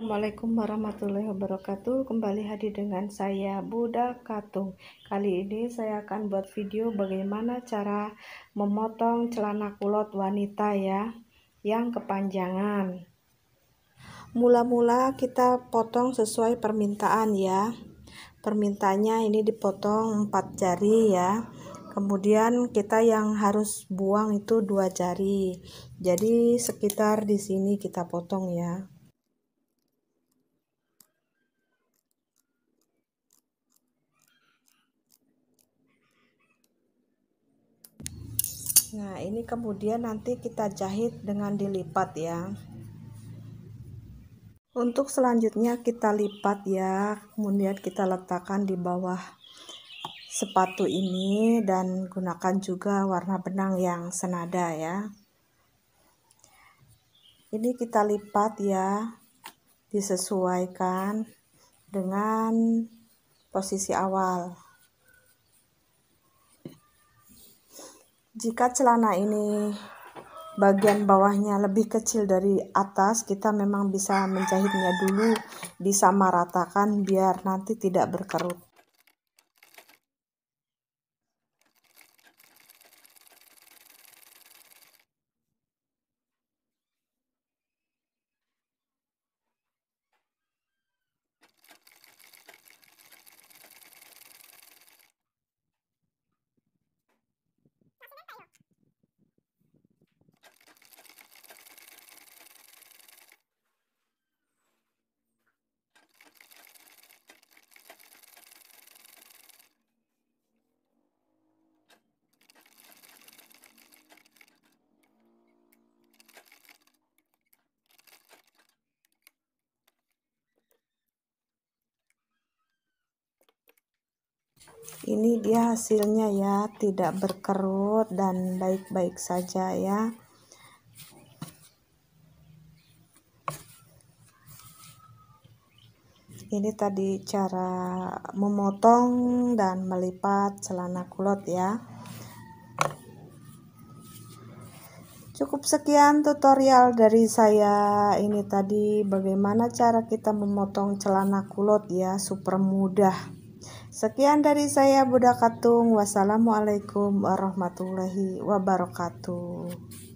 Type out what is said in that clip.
Assalamualaikum warahmatullahi wabarakatuh Kembali hadir dengan saya Buddha Katung Kali ini saya akan buat video bagaimana cara memotong celana kulot wanita ya Yang kepanjangan Mula-mula kita potong sesuai permintaan ya Permintaannya ini dipotong 4 jari ya Kemudian kita yang harus buang itu dua jari. Jadi sekitar di sini kita potong ya. Nah, ini kemudian nanti kita jahit dengan dilipat ya. Untuk selanjutnya kita lipat ya, kemudian kita letakkan di bawah sepatu ini dan gunakan juga warna benang yang senada ya. Ini kita lipat ya, disesuaikan dengan posisi awal. jika celana ini bagian bawahnya lebih kecil dari atas kita memang bisa menjahitnya dulu disamaratakan biar nanti tidak berkerut ini dia hasilnya ya tidak berkerut dan baik-baik saja ya ini tadi cara memotong dan melipat celana kulot ya cukup sekian tutorial dari saya ini tadi bagaimana cara kita memotong celana kulot ya super mudah Sekian dari saya Bunda Katung. Wassalamualaikum warahmatullahi wabarakatuh.